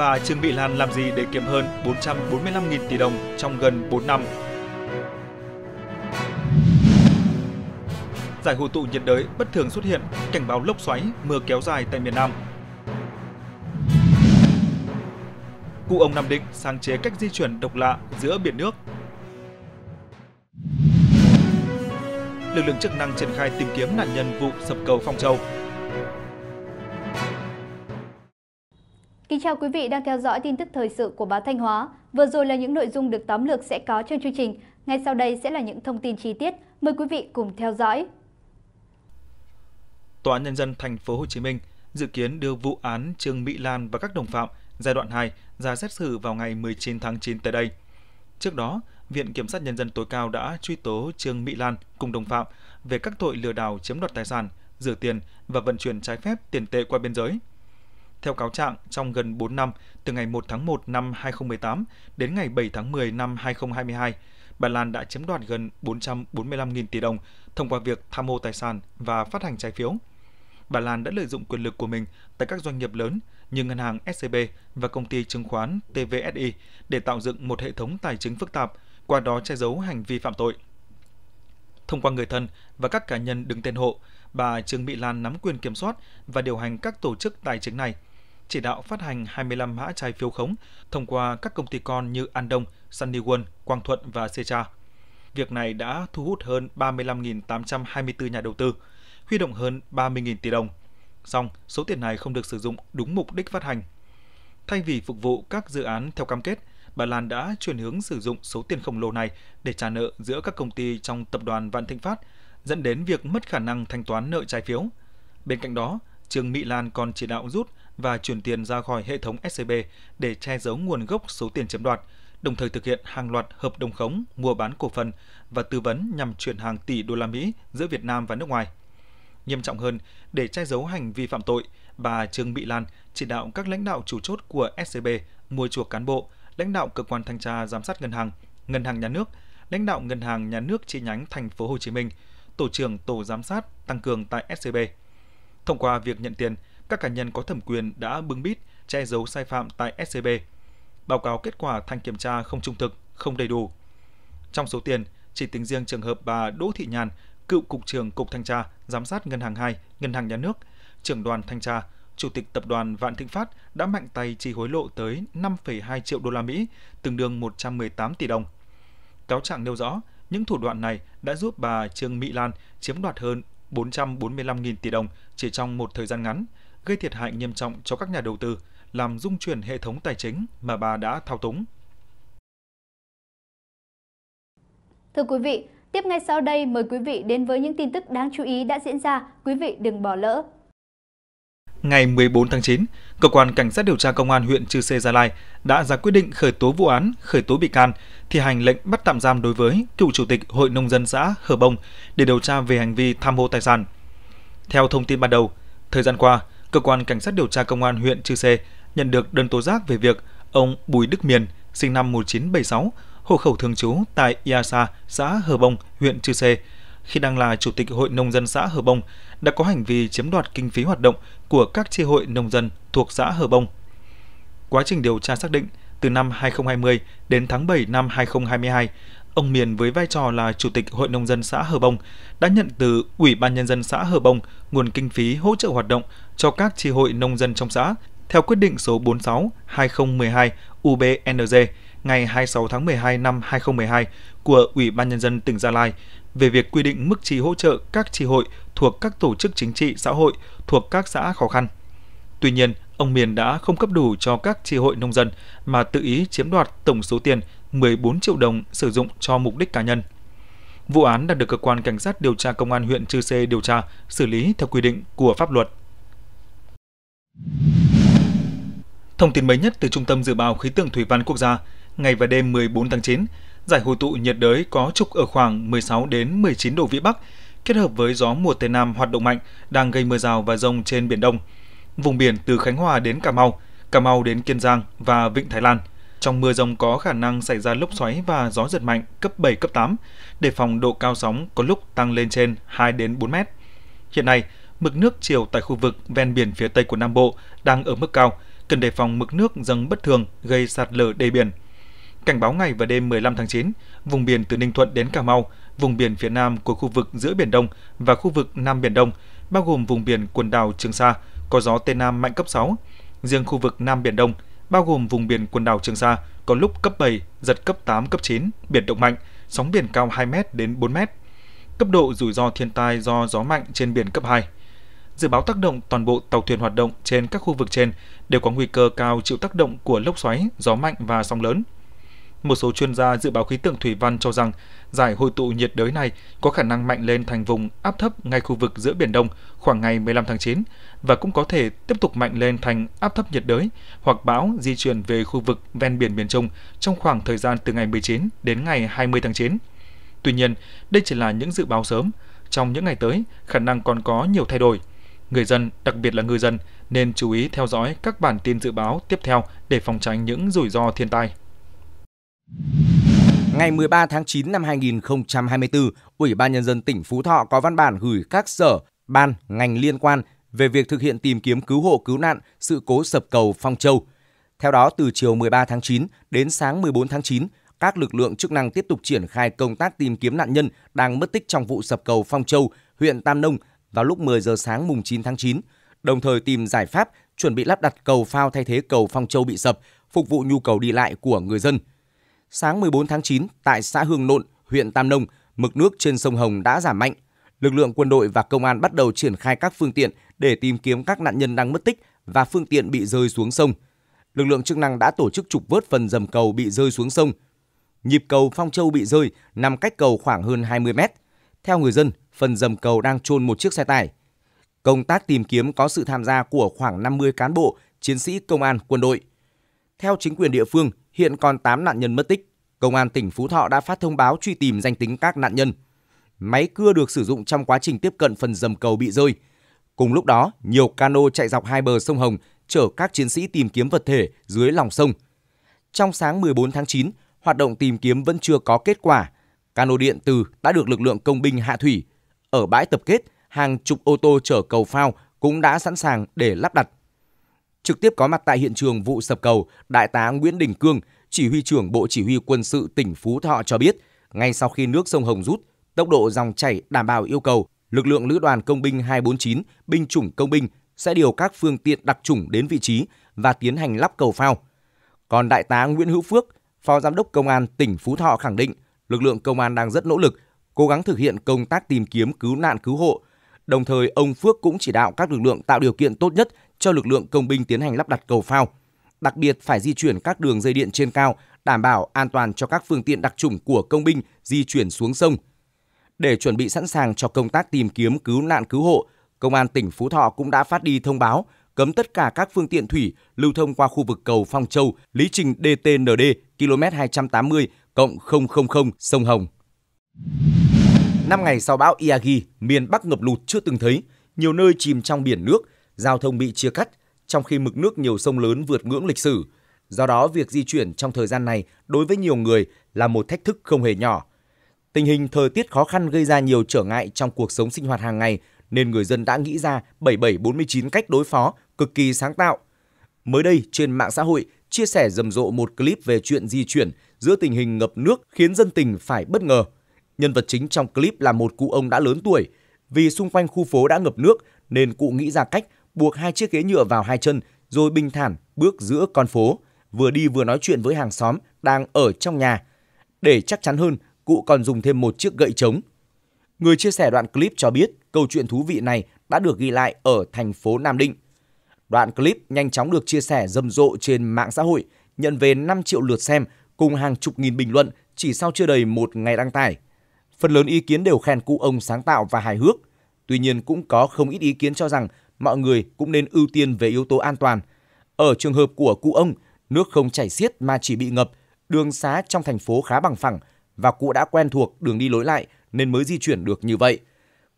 bà Trương Mỹ Lan làm gì để kiếm hơn 445.000 tỷ đồng trong gần 4 năm. Giải hội tụ nhiệt đới bất thường xuất hiện, cảnh báo lốc xoáy, mưa kéo dài tại miền Nam. Cụ ông Nam Định sáng chế cách di chuyển độc lạ giữa biển nước. Lực lượng chức năng triển khai tìm kiếm nạn nhân vụ sập cầu Phong Châu Kính chào quý vị đang theo dõi tin tức thời sự của báo Thanh Hóa. Vừa rồi là những nội dung được tóm lược sẽ có trong chương trình. Ngay sau đây sẽ là những thông tin chi tiết. Mời quý vị cùng theo dõi. Tòa án nhân dân thành phố Hồ Chí Minh dự kiến đưa vụ án Trương Mỹ Lan và các đồng phạm giai đoạn 2 ra xét xử vào ngày 19 tháng 9 tới đây. Trước đó, Viện Kiểm sát Nhân dân tối cao đã truy tố Trương Mỹ Lan cùng đồng phạm về các tội lừa đảo chiếm đoạt tài sản, rửa tiền và vận chuyển trái phép tiền tệ qua biên giới – theo cáo trạng, trong gần 4 năm, từ ngày 1 tháng 1 năm 2018 đến ngày 7 tháng 10 năm 2022, bà Lan đã chiếm đoạt gần 445.000 tỷ đồng thông qua việc tham mô tài sản và phát hành trái phiếu. Bà Lan đã lợi dụng quyền lực của mình tại các doanh nghiệp lớn như ngân hàng SCB và công ty chứng khoán TVSI để tạo dựng một hệ thống tài chính phức tạp, qua đó che giấu hành vi phạm tội. Thông qua người thân và các cá nhân đứng tên hộ, bà Trương Mỹ Lan nắm quyền kiểm soát và điều hành các tổ chức tài chính này – chỉ đạo phát hành 25 mã trái phiếu khống thông qua các công ty con như An Đông, Sunny Quang Thuận và Secha. Việc này đã thu hút hơn 35.824 nhà đầu tư, huy động hơn 30.000 tỷ đồng. Song, số tiền này không được sử dụng đúng mục đích phát hành. Thay vì phục vụ các dự án theo cam kết, bà Lan đã chuyển hướng sử dụng số tiền khổng lồ này để trả nợ giữa các công ty trong tập đoàn Vạn Thịnh Phát, dẫn đến việc mất khả năng thanh toán nợ trái phiếu. Bên cạnh đó, Trương Mỹ Lan còn chỉ đạo rút và chuyển tiền ra khỏi hệ thống SCB để che giấu nguồn gốc số tiền chiếm đoạt, đồng thời thực hiện hàng loạt hợp đồng khống mua bán cổ phần và tư vấn nhằm chuyển hàng tỷ đô la Mỹ giữa Việt Nam và nước ngoài. Nghiêm trọng hơn, để che giấu hành vi phạm tội, bà Trương Mỹ Lan chỉ đạo các lãnh đạo chủ chốt của SCB mua chuộc cán bộ, lãnh đạo cơ quan thanh tra giám sát ngân hàng, ngân hàng nhà nước, lãnh đạo ngân hàng nhà nước chi nhánh thành phố Hồ Chí Minh, tổ trưởng tổ giám sát tăng cường tại SCB. Thông qua việc nhận tiền, các cá nhân có thẩm quyền đã bưng bít, che giấu sai phạm tại SCB, báo cáo kết quả thanh kiểm tra không trung thực, không đầy đủ. Trong số tiền, chỉ tính riêng trường hợp bà Đỗ Thị Nhàn, cựu cục trưởng Cục Thanh tra, Giám sát Ngân hàng 2, Ngân hàng Nhà nước, trưởng đoàn Thanh tra, Chủ tịch Tập đoàn Vạn Thịnh Phát đã mạnh tay chi hối lộ tới 5,2 triệu đô la Mỹ, tương đương 118 tỷ đồng. Cáo trạng nêu rõ, những thủ đoạn này đã giúp bà Trương Mỹ Lan chiếm đoạt hơn 445.000 tỷ đồng chỉ trong một thời gian ngắn – gây thiệt hại nghiêm trọng cho các nhà đầu tư, làm dung chuyển hệ thống tài chính mà bà đã thao túng. Thưa quý vị, tiếp ngay sau đây mời quý vị đến với những tin tức đáng chú ý đã diễn ra, quý vị đừng bỏ lỡ. Ngày 14 tháng 9, Cơ quan Cảnh sát điều tra Công an huyện Trư Sê Gia Lai đã ra quyết định khởi tố vụ án, khởi tố bị can, thi hành lệnh bắt tạm giam đối với cựu Chủ tịch Hội Nông dân xã Hờ Bông để điều tra về hành vi tham mô tài sản. Theo thông tin ban đầu, thời gian qua, cơ quan cảnh sát điều tra công an huyện Chư Sê nhận được đơn tố giác về việc ông Bùi Đức Miền, sinh năm 1976, hộ khẩu thường trú tại Iasa, xã Hờ Bông, huyện Chư Sê, khi đang là chủ tịch hội nông dân xã Hờ Bông, đã có hành vi chiếm đoạt kinh phí hoạt động của các chi hội nông dân thuộc xã Hờ Bông. Quá trình điều tra xác định, từ năm 2020 đến tháng 7 năm 2022, ông Miền với vai trò là Chủ tịch Hội Nông dân xã Hờ Bông đã nhận từ Ủy ban Nhân dân xã Hờ Bông nguồn kinh phí hỗ trợ hoạt động cho các tri hội nông dân trong xã theo quyết định số 46/2012 UBNZ ngày 26 tháng 12 năm 2012 của Ủy ban nhân dân tỉnh Gia Lai về việc quy định mức chi hỗ trợ các tri hội thuộc các tổ chức chính trị xã hội thuộc các xã khó khăn. Tuy nhiên, ông Miền đã không cấp đủ cho các tri hội nông dân mà tự ý chiếm đoạt tổng số tiền 14 triệu đồng sử dụng cho mục đích cá nhân. Vụ án đã được cơ quan cảnh sát điều tra công an huyện Chư Sê điều tra, xử lý theo quy định của pháp luật. Thông tin mới nhất từ Trung tâm Dự báo Khí tượng Thủy văn Quốc gia, ngày và đêm 14 tháng 9, giải hội tụ nhiệt đới có trục ở khoảng 16 đến 19 độ Vĩ Bắc, kết hợp với gió mùa Tây Nam hoạt động mạnh đang gây mưa rào và rông trên Biển Đông. Vùng biển từ Khánh Hòa đến Cà Mau, Cà Mau đến Kiên Giang và Vịnh Thái Lan. Trong mưa rông có khả năng xảy ra lốc xoáy và gió giật mạnh cấp 7, cấp 8, đề phòng độ cao sóng có lúc tăng lên trên 2 đến 4 mét. Hiện nay, mực nước chiều tại khu vực ven biển phía Tây của Nam Bộ đang ở mức cao, cần đề phòng mực nước dâng bất thường gây sạt lở đê biển. Cảnh báo ngày và đêm 15 tháng 9, vùng biển từ Ninh Thuận đến Cà Mau, vùng biển phía Nam của khu vực giữa Biển Đông và khu vực Nam Biển Đông, bao gồm vùng biển quần đảo Trường Sa, có gió Tây Nam mạnh cấp 6. Riêng khu vực Nam Biển Đông, bao gồm vùng biển quần đảo Trường Sa, có lúc cấp 7, giật cấp 8, cấp 9, biển động mạnh, sóng biển cao 2m đến 4m. Cấp độ rủi ro thiên tai do gió mạnh trên biển cấp 2 dự báo tác động toàn bộ tàu thuyền hoạt động trên các khu vực trên đều có nguy cơ cao chịu tác động của lốc xoáy, gió mạnh và sóng lớn. Một số chuyên gia dự báo khí tượng thủy văn cho rằng giải hội tụ nhiệt đới này có khả năng mạnh lên thành vùng áp thấp ngay khu vực giữa Biển Đông khoảng ngày 15 tháng 9 và cũng có thể tiếp tục mạnh lên thành áp thấp nhiệt đới hoặc bão di chuyển về khu vực ven biển miền Trung trong khoảng thời gian từ ngày 19 đến ngày 20 tháng 9. Tuy nhiên, đây chỉ là những dự báo sớm. Trong những ngày tới, khả năng còn có nhiều thay đổi. Người dân, đặc biệt là ngư dân, nên chú ý theo dõi các bản tin dự báo tiếp theo để phòng tránh những rủi ro thiên tai. Ngày 13 tháng 9 năm 2024, Ủy ban Nhân dân tỉnh Phú Thọ có văn bản gửi các sở, ban, ngành liên quan về việc thực hiện tìm kiếm cứu hộ cứu nạn sự cố sập cầu Phong Châu. Theo đó, từ chiều 13 tháng 9 đến sáng 14 tháng 9, các lực lượng chức năng tiếp tục triển khai công tác tìm kiếm nạn nhân đang mất tích trong vụ sập cầu Phong Châu, huyện Tam Nông vào lúc 10 giờ sáng mùng 9 tháng 9, đồng thời tìm giải pháp chuẩn bị lắp đặt cầu phao thay thế cầu Phong Châu bị sập, phục vụ nhu cầu đi lại của người dân. Sáng 14 tháng 9, tại xã Hương Nộn, huyện Tam Nông, mực nước trên sông Hồng đã giảm mạnh. Lực lượng quân đội và công an bắt đầu triển khai các phương tiện để tìm kiếm các nạn nhân đang mất tích và phương tiện bị rơi xuống sông. Lực lượng chức năng đã tổ chức trục vớt phần dầm cầu bị rơi xuống sông. Nhịp cầu Phong Châu bị rơi nằm cách cầu khoảng hơn 20 mét. Theo người dân, phần dầm cầu đang chôn một chiếc xe tải. Công tác tìm kiếm có sự tham gia của khoảng 50 cán bộ, chiến sĩ công an, quân đội. Theo chính quyền địa phương, hiện còn 8 nạn nhân mất tích. Công an tỉnh Phú Thọ đã phát thông báo truy tìm danh tính các nạn nhân. Máy cưa được sử dụng trong quá trình tiếp cận phần dầm cầu bị rơi. Cùng lúc đó, nhiều cano chạy dọc hai bờ sông Hồng chở các chiến sĩ tìm kiếm vật thể dưới lòng sông. Trong sáng 14 tháng 9, hoạt động tìm kiếm vẫn chưa có kết quả. Cano điện từ đã được lực lượng công binh hạ thủy ở bãi tập kết, hàng chục ô tô chở cầu phao cũng đã sẵn sàng để lắp đặt. Trực tiếp có mặt tại hiện trường vụ sập cầu, Đại tá Nguyễn Đình Cương, chỉ huy trưởng Bộ Chỉ huy Quân sự tỉnh Phú Thọ cho biết, ngay sau khi nước sông Hồng rút, tốc độ dòng chảy đảm bảo yêu cầu, lực lượng Lữ đoàn Công binh 249, binh chủng công binh sẽ điều các phương tiện đặc chủng đến vị trí và tiến hành lắp cầu phao. Còn Đại tá Nguyễn Hữu Phước, Phó Giám đốc Công an tỉnh Phú Thọ khẳng định, lực lượng công an đang rất nỗ lực cố gắng thực hiện công tác tìm kiếm cứu nạn cứu hộ. Đồng thời, ông Phước cũng chỉ đạo các lực lượng tạo điều kiện tốt nhất cho lực lượng công binh tiến hành lắp đặt cầu phao. Đặc biệt phải di chuyển các đường dây điện trên cao, đảm bảo an toàn cho các phương tiện đặc trùng của công binh di chuyển xuống sông. Để chuẩn bị sẵn sàng cho công tác tìm kiếm cứu nạn cứu hộ, Công an tỉnh Phú Thọ cũng đã phát đi thông báo cấm tất cả các phương tiện thủy lưu thông qua khu vực cầu Phong Châu, lý trình DTND km 280 cộng 000 sông Hồng. 5 ngày sau bão Iagi, miền Bắc ngập lụt chưa từng thấy, nhiều nơi chìm trong biển nước, giao thông bị chia cắt, trong khi mực nước nhiều sông lớn vượt ngưỡng lịch sử. Do đó, việc di chuyển trong thời gian này đối với nhiều người là một thách thức không hề nhỏ. Tình hình thời tiết khó khăn gây ra nhiều trở ngại trong cuộc sống sinh hoạt hàng ngày, nên người dân đã nghĩ ra 7749 cách đối phó cực kỳ sáng tạo. Mới đây, trên mạng xã hội chia sẻ rầm rộ một clip về chuyện di chuyển giữa tình hình ngập nước khiến dân tình phải bất ngờ – Nhân vật chính trong clip là một cụ ông đã lớn tuổi. Vì xung quanh khu phố đã ngập nước nên cụ nghĩ ra cách buộc hai chiếc ghế nhựa vào hai chân rồi bình thản bước giữa con phố, vừa đi vừa nói chuyện với hàng xóm đang ở trong nhà. Để chắc chắn hơn, cụ còn dùng thêm một chiếc gậy trống. Người chia sẻ đoạn clip cho biết câu chuyện thú vị này đã được ghi lại ở thành phố Nam Định. Đoạn clip nhanh chóng được chia sẻ rầm rộ trên mạng xã hội, nhận về 5 triệu lượt xem cùng hàng chục nghìn bình luận chỉ sau chưa đầy một ngày đăng tải. Phần lớn ý kiến đều khen cụ ông sáng tạo và hài hước. Tuy nhiên cũng có không ít ý kiến cho rằng mọi người cũng nên ưu tiên về yếu tố an toàn. Ở trường hợp của cụ ông, nước không chảy xiết mà chỉ bị ngập, đường xá trong thành phố khá bằng phẳng và cụ đã quen thuộc đường đi lối lại nên mới di chuyển được như vậy.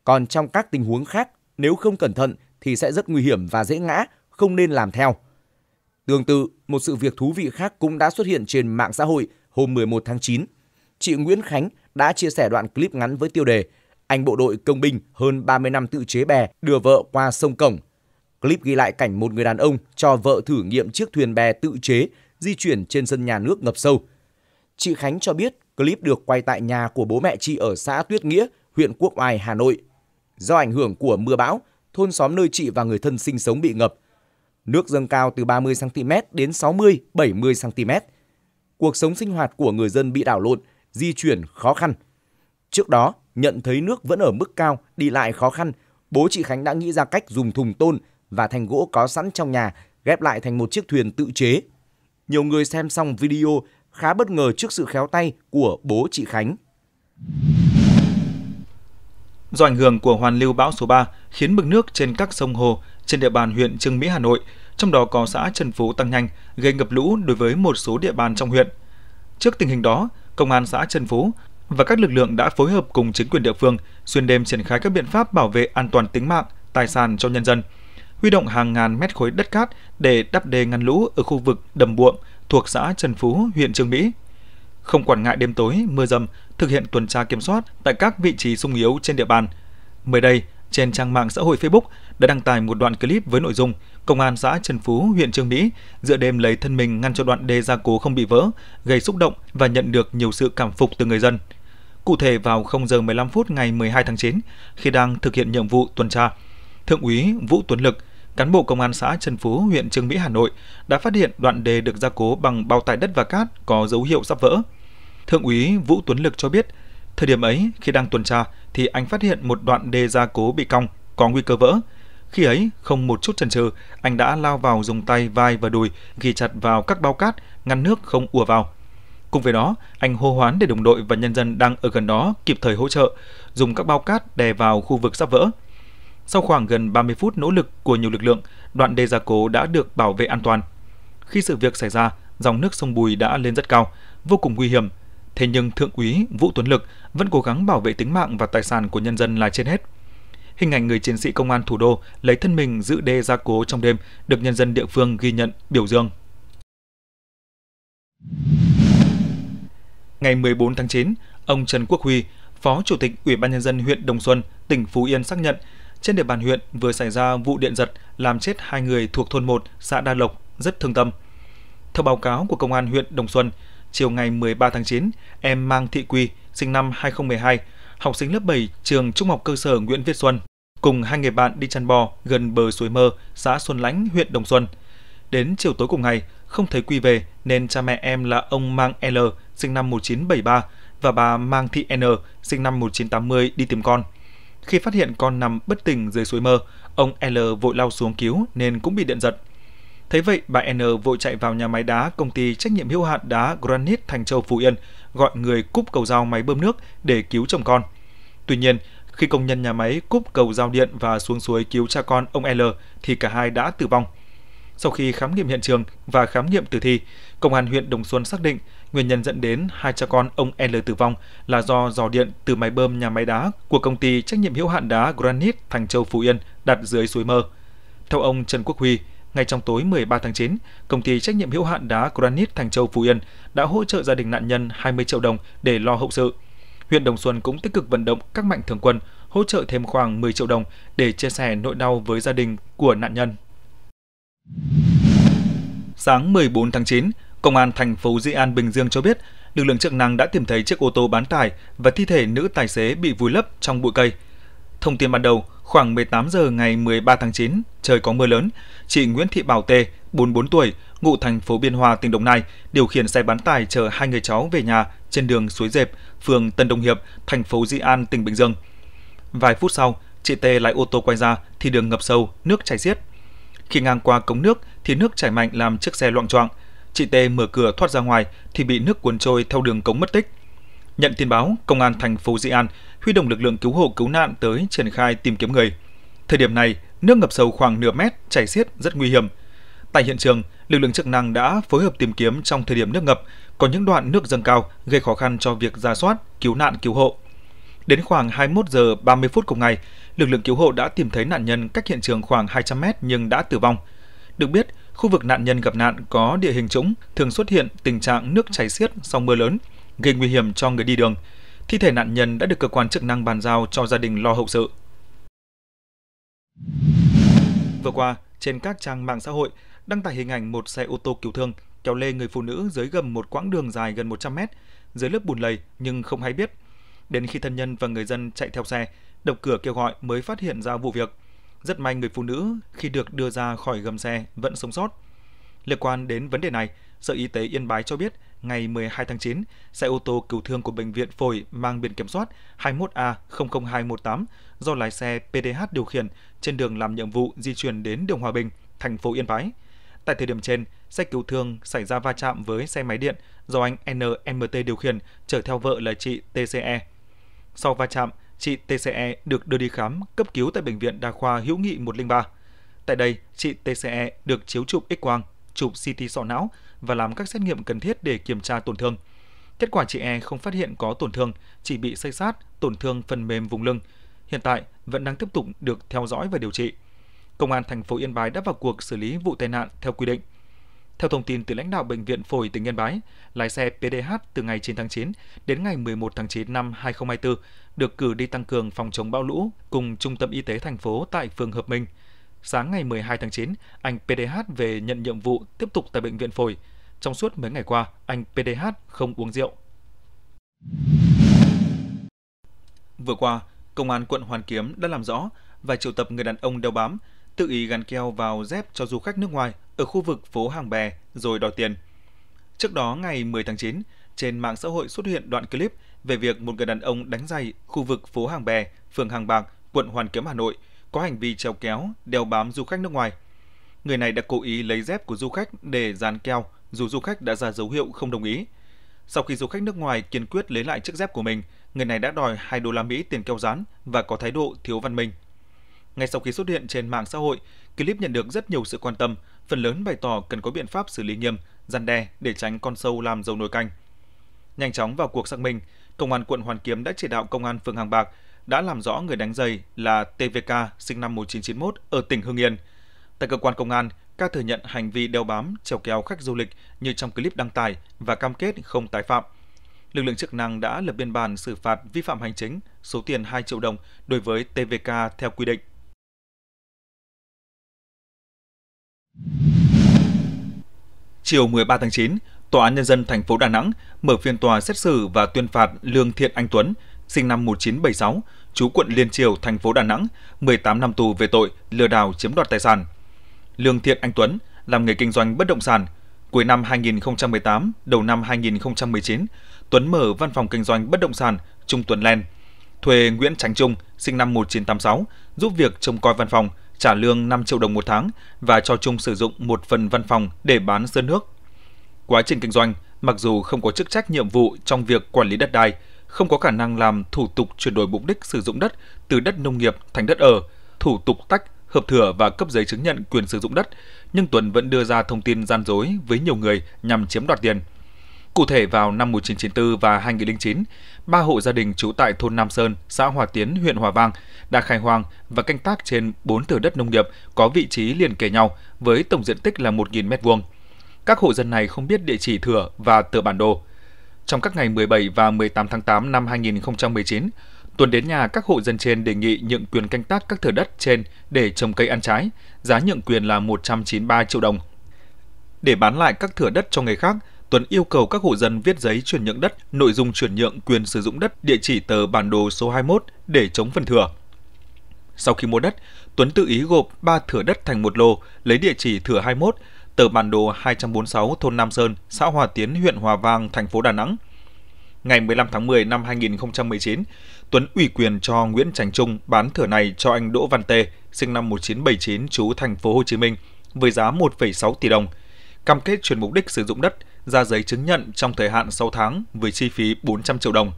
Còn trong các tình huống khác, nếu không cẩn thận thì sẽ rất nguy hiểm và dễ ngã, không nên làm theo. Tương tự, một sự việc thú vị khác cũng đã xuất hiện trên mạng xã hội hôm 11 tháng 9. Chị Nguyễn Khánh, đã chia sẻ đoạn clip ngắn với tiêu đề Anh bộ đội công binh hơn 30 năm tự chế bè đưa vợ qua sông Cổng. Clip ghi lại cảnh một người đàn ông cho vợ thử nghiệm chiếc thuyền bè tự chế di chuyển trên sân nhà nước ngập sâu. Chị Khánh cho biết clip được quay tại nhà của bố mẹ chị ở xã Tuyết Nghĩa, huyện Quốc Oai, Hà Nội. Do ảnh hưởng của mưa bão, thôn xóm nơi chị và người thân sinh sống bị ngập. Nước dâng cao từ 30 cm đến 60, 70 cm. Cuộc sống sinh hoạt của người dân bị đảo lộn, di chuyển khó khăn. Trước đó, nhận thấy nước vẫn ở mức cao, đi lại khó khăn, bố chị Khánh đã nghĩ ra cách dùng thùng tôn và thành gỗ có sẵn trong nhà ghép lại thành một chiếc thuyền tự chế. Nhiều người xem xong video khá bất ngờ trước sự khéo tay của bố chị Khánh. Do ảnh hưởng của hoàn lưu bão số 3 khiến mực nước trên các sông hồ trên địa bàn huyện Trương Mỹ Hà Nội, trong đó có xã Trần Phú tăng nhanh, gây ngập lũ đối với một số địa bàn trong huyện. Trước tình hình đó, Công an xã Trần Phú và các lực lượng đã phối hợp cùng chính quyền địa phương xuyên đêm triển khai các biện pháp bảo vệ an toàn tính mạng, tài sản cho nhân dân, huy động hàng ngàn mét khối đất cát để đắp đê ngăn lũ ở khu vực đầm Buộng thuộc xã Trần Phú, huyện Trương Mỹ. Không quản ngại đêm tối, mưa dầm, thực hiện tuần tra kiểm soát tại các vị trí sung yếu trên địa bàn. Mới đây, trên trang mạng xã hội Facebook, đã đăng tải một đoạn clip với nội dung Công an xã Trần Phú, huyện Trương Mỹ dựa đêm lấy thân mình ngăn cho đoạn đê gia cố không bị vỡ, gây xúc động và nhận được nhiều sự cảm phục từ người dân. Cụ thể vào 0 giờ 15 phút ngày 12 tháng 9, khi đang thực hiện nhiệm vụ tuần tra, Thượng úy Vũ Tuấn Lực, cán bộ công an xã Trần Phú, huyện Trương Mỹ, Hà Nội đã phát hiện đoạn đê được gia cố bằng bao tải đất và cát có dấu hiệu sắp vỡ. Thượng úy Vũ Tuấn Lực cho biết, thời điểm ấy khi đang tuần tra thì anh phát hiện một đoạn đê gia cố bị cong có nguy cơ vỡ. Khi ấy, không một chút chần chừ, anh đã lao vào dùng tay vai và đùi ghi chặt vào các bao cát, ngăn nước không ùa vào. Cùng với đó, anh hô hoán để đồng đội và nhân dân đang ở gần đó kịp thời hỗ trợ, dùng các bao cát đè vào khu vực sắp vỡ. Sau khoảng gần 30 phút nỗ lực của nhiều lực lượng, đoạn đê gia cố đã được bảo vệ an toàn. Khi sự việc xảy ra, dòng nước sông Bùi đã lên rất cao, vô cùng nguy hiểm. Thế nhưng Thượng úy Vũ Tuấn Lực vẫn cố gắng bảo vệ tính mạng và tài sản của nhân dân là trên hết. Hình ảnh người chiến sĩ công an thủ đô lấy thân mình giữ đê gia cố trong đêm được nhân dân địa phương ghi nhận, biểu dương. Ngày 14 tháng 9, ông Trần Quốc Huy, Phó Chủ tịch Ủy ban nhân dân huyện Đồng Xuân, tỉnh Phú Yên xác nhận trên địa bàn huyện vừa xảy ra vụ điện giật làm chết hai người thuộc thôn 1, xã Đa Lộc, rất thương tâm. Theo báo cáo của công an huyện Đồng Xuân, chiều ngày 13 tháng 9, em Mang Thị Quy, sinh năm 2012, học sinh lớp 7 trường Trung học cơ sở Nguyễn Viết Xuân cùng hai người bạn đi chăn bò gần bờ suối Mơ, xã Xuân Lãnh, huyện Đồng Xuân. Đến chiều tối cùng ngày, không thấy Quy về nên cha mẹ em là ông Mang L, sinh năm 1973, và bà Mang Thị N, sinh năm 1980 đi tìm con. Khi phát hiện con nằm bất tỉnh dưới suối Mơ, ông L vội lao xuống cứu nên cũng bị điện giật. Thế vậy, bà N vội chạy vào nhà máy đá công ty trách nhiệm hữu hạn đá Granite Thành Châu Phú Yên, gọi người cúp cầu dao máy bơm nước để cứu chồng con. Tuy nhiên, khi công nhân nhà máy cúp cầu giao điện và xuống suối cứu cha con ông L thì cả hai đã tử vong. Sau khi khám nghiệm hiện trường và khám nghiệm tử thi, công an huyện Đồng Xuân xác định nguyên nhân dẫn đến hai cha con ông L tử vong là do dò điện từ máy bơm nhà máy đá của công ty trách nhiệm hữu hạn đá Granite Thành Châu Phú Yên đặt dưới suối Mơ. Theo ông Trần Quốc Huy, ngay trong tối 13 tháng 9, công ty trách nhiệm hữu hạn đá Granite Thành Châu Phú Yên đã hỗ trợ gia đình nạn nhân 20 triệu đồng để lo hậu sự huyện Đồng Xuân cũng tích cực vận động các mạnh thường quân hỗ trợ thêm khoảng 10 triệu đồng để chia sẻ nỗi đau với gia đình của nạn nhân. Sáng 14 tháng 9, Công an thành phố Di An, Bình Dương cho biết, lực lượng chức năng đã tìm thấy chiếc ô tô bán tải và thi thể nữ tài xế bị vùi lấp trong bụi cây. Thông tin ban đầu, khoảng 18 giờ ngày 13 tháng 9, trời có mưa lớn, chị Nguyễn Thị Bảo Tê, 44 tuổi, ngụ thành phố Biên Hòa, tỉnh Đồng Nai, điều khiển xe bán tải chở hai người cháu về nhà trên đường Suối Dẹp, phường Tân Đông Hiệp, thành phố Di An, tỉnh Bình Dương. Vài phút sau, chị T lái ô tô quay ra thì đường ngập sâu, nước chảy xiết. Khi ngang qua cống nước thì nước chảy mạnh làm chiếc xe loạn choạng. Chị T mở cửa thoát ra ngoài thì bị nước cuốn trôi theo đường cống mất tích. Nhận tin báo, công an thành phố Di An huy động lực lượng cứu hộ cứu nạn tới triển khai tìm kiếm người. Thời điểm này, nước ngập sâu khoảng nửa mét, chảy xiết rất nguy hiểm. Tại hiện trường, lực lượng chức năng đã phối hợp tìm kiếm trong thời điểm nước ngập, có những đoạn nước dâng cao gây khó khăn cho việc ra soát, cứu nạn cứu hộ. Đến khoảng 21 giờ 30 phút cùng ngày, lực lượng cứu hộ đã tìm thấy nạn nhân cách hiện trường khoảng 200 mét nhưng đã tử vong. Được biết, khu vực nạn nhân gặp nạn có địa hình trũng, thường xuất hiện tình trạng nước chảy xiết sau mưa lớn, gây nguy hiểm cho người đi đường. Thi thể nạn nhân đã được cơ quan chức năng bàn giao cho gia đình lo hậu sự. Vừa qua, trên các trang mạng xã hội, đăng tải hình ảnh một xe ô tô cứu thương kéo lê người phụ nữ dưới gầm một quãng đường dài gần 100 mét, dưới lớp bùn lầy nhưng không hay biết. Đến khi thân nhân và người dân chạy theo xe, đập cửa kêu gọi mới phát hiện ra vụ việc. Rất may người phụ nữ khi được đưa ra khỏi gầm xe vẫn sống sót. Liên quan đến vấn đề này, Sở Y tế Yên Bái cho biết ngày 12 tháng 9, xe ô tô cứu thương của Bệnh viện Phổi mang biển kiểm soát 21A00218 do lái xe PDH điều khiển trên đường làm nhiệm vụ di chuyển đến đường Hòa Bình, thành phố Yên Bái – Tại thời điểm trên, xe cứu thương xảy ra va chạm với xe máy điện do anh NMT điều khiển chở theo vợ là chị TCE. Sau va chạm, chị TCE được đưa đi khám cấp cứu tại bệnh viện đa khoa Hữu Nghị 103. Tại đây, chị TCE được chiếu chụp X-quang, chụp CT sọ não và làm các xét nghiệm cần thiết để kiểm tra tổn thương. Kết quả chị E không phát hiện có tổn thương, chỉ bị xây sát, tổn thương phần mềm vùng lưng. Hiện tại vẫn đang tiếp tục được theo dõi và điều trị. Công an thành phố Yên Bái đã vào cuộc xử lý vụ tai nạn theo quy định. Theo thông tin từ lãnh đạo bệnh viện phổi tỉnh Yên Bái, lái xe PDH từ ngày 9 tháng 9 đến ngày 11 tháng 9 năm 2024 được cử đi tăng cường phòng chống bão lũ cùng trung tâm y tế thành phố tại phường Hợp Minh. Sáng ngày 12 tháng 9, anh PDH về nhận nhiệm vụ tiếp tục tại bệnh viện phổi. Trong suốt mấy ngày qua, anh PDH không uống rượu. Vừa qua, Công an quận Hoàn Kiếm đã làm rõ và triệu tập người đàn ông đeo bám tự ý gắn keo vào dép cho du khách nước ngoài ở khu vực phố Hàng Bè rồi đòi tiền. Trước đó ngày 10 tháng 9, trên mạng xã hội xuất hiện đoạn clip về việc một người đàn ông đánh giày khu vực phố Hàng Bè, phường Hàng Bạc, quận Hoàn Kiếm, Hà Nội có hành vi trèo kéo, đeo bám du khách nước ngoài. Người này đã cố ý lấy dép của du khách để dán keo, dù du khách đã ra dấu hiệu không đồng ý. Sau khi du khách nước ngoài kiên quyết lấy lại chiếc dép của mình, người này đã đòi 2 đô la Mỹ tiền keo dán và có thái độ thiếu văn minh. Ngay sau khi xuất hiện trên mạng xã hội, clip nhận được rất nhiều sự quan tâm, phần lớn bày tỏ cần có biện pháp xử lý nghiêm, gian đe để tránh con sâu làm dầu nồi canh. Nhanh chóng vào cuộc xác minh, Công an quận Hoàn Kiếm đã chỉ đạo Công an phường Hàng Bạc đã làm rõ người đánh giày là TVK sinh năm 1991 ở tỉnh Hưng Yên. Tại cơ quan công an, ca thừa nhận hành vi đeo bám, trèo kéo khách du lịch như trong clip đăng tải và cam kết không tái phạm. Lực lượng chức năng đã lập biên bản xử phạt vi phạm hành chính số tiền 2 triệu đồng đối với TVK theo quy định. Chiều 13 tháng 9, Tòa án Nhân dân thành phố Đà Nẵng mở phiên tòa xét xử và tuyên phạt Lương Thiện Anh Tuấn, sinh năm 1976, chú quận Liên Triều, thành phố Đà Nẵng, 18 năm tù về tội lừa đảo chiếm đoạt tài sản. Lương Thiện Anh Tuấn làm nghề kinh doanh bất động sản. Cuối năm 2018, đầu năm 2019, Tuấn mở văn phòng kinh doanh bất động sản Trung Tuấn Len. Thuê Nguyễn Tránh Trung, sinh năm 1986, giúp việc trông coi văn phòng – trả lương 5 triệu đồng một tháng và cho chung sử dụng một phần văn phòng để bán sơn nước. Quá trình kinh doanh, mặc dù không có chức trách nhiệm vụ trong việc quản lý đất đai, không có khả năng làm thủ tục chuyển đổi mục đích sử dụng đất từ đất nông nghiệp thành đất ở, thủ tục tách, hợp thửa và cấp giấy chứng nhận quyền sử dụng đất, nhưng Tuấn vẫn đưa ra thông tin gian dối với nhiều người nhằm chiếm đoạt tiền – Cụ thể vào năm 1994 và 2009, ba hộ gia đình trú tại thôn Nam Sơn, xã Hòa Tiến, huyện Hòa Vang đã khai hoang và canh tác trên 4 thửa đất nông nghiệp có vị trí liền kề nhau với tổng diện tích là 1.000 m2. Các hộ dân này không biết địa chỉ thửa và tờ bản đồ. Trong các ngày 17 và 18 tháng 8 năm 2019, Tuấn đến nhà các hộ dân trên đề nghị nhượng quyền canh tác các thửa đất trên để trồng cây ăn trái, giá nhượng quyền là 193 triệu đồng. Để bán lại các thửa đất cho người khác, Tuấn yêu cầu các hộ dân viết giấy chuyển nhượng đất, nội dung chuyển nhượng quyền sử dụng đất, địa chỉ tờ bản đồ số 21 để chống phần thừa. Sau khi mua đất, Tuấn tự ý gộp 3 thửa đất thành một lô, lấy địa chỉ thửa 21, tờ bản đồ 246 thôn Nam Sơn, xã Hòa Tiến, huyện Hòa Vang, thành phố Đà Nẵng. Ngày 15 tháng 10 năm 2019, Tuấn ủy quyền cho Nguyễn Tránh Trung bán thửa này cho anh Đỗ Văn Tê, sinh năm 1979, trú thành phố Hồ Chí Minh, với giá 1,6 tỷ đồng – cam kết chuyển mục đích sử dụng đất ra giấy chứng nhận trong thời hạn 6 tháng với chi phí 400 triệu đồng.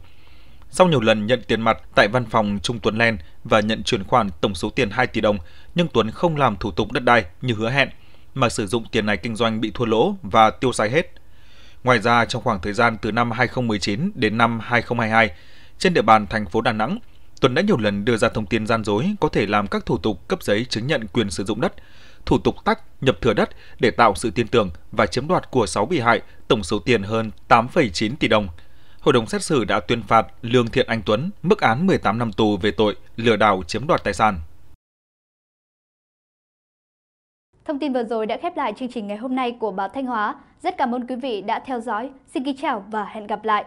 Sau nhiều lần nhận tiền mặt tại văn phòng Trung Tuấn Len và nhận chuyển khoản tổng số tiền 2 tỷ đồng, nhưng Tuấn không làm thủ tục đất đai như hứa hẹn, mà sử dụng tiền này kinh doanh bị thua lỗ và tiêu xài hết. Ngoài ra, trong khoảng thời gian từ năm 2019 đến năm 2022, trên địa bàn thành phố Đà Nẵng, Tuấn đã nhiều lần đưa ra thông tin gian dối có thể làm các thủ tục cấp giấy chứng nhận quyền sử dụng đất, thủ tục tách, nhập thừa đất để tạo sự tin tưởng và chiếm đoạt của 6 bị hại tổng số tiền hơn 8,9 tỷ đồng. Hội đồng xét xử đã tuyên phạt Lương Thiện Anh Tuấn mức án 18 năm tù về tội lừa đảo chiếm đoạt tài sản. Thông tin vừa rồi đã khép lại chương trình ngày hôm nay của báo Thanh Hóa. Rất cảm ơn quý vị đã theo dõi. Xin kính chào và hẹn gặp lại.